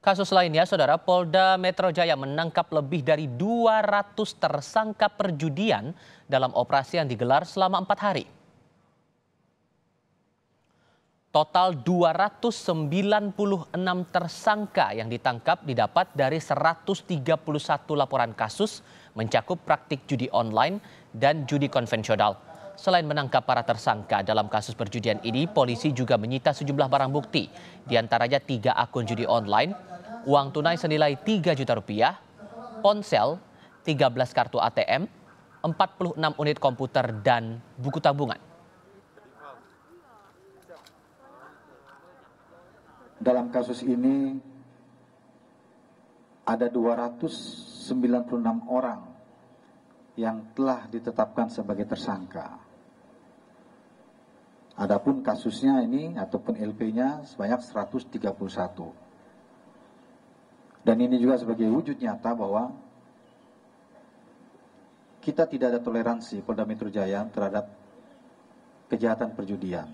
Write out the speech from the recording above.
Kasus lainnya, Saudara Polda Metro Jaya menangkap lebih dari 200 tersangka perjudian dalam operasi yang digelar selama empat hari. Total 296 tersangka yang ditangkap didapat dari 131 laporan kasus mencakup praktik judi online dan judi konvensional. Selain menangkap para tersangka dalam kasus perjudian ini, polisi juga menyita sejumlah barang bukti, diantaranya tiga akun judi online, uang tunai senilai 3 juta rupiah, ponsel, 13 kartu ATM, 46 unit komputer, dan buku tabungan. Dalam kasus ini ada 296 orang yang telah ditetapkan sebagai tersangka Adapun kasusnya ini ataupun LP-nya sebanyak 131. Dan ini juga sebagai wujud nyata bahwa kita tidak ada toleransi Polda Metro Jaya terhadap kejahatan perjudian.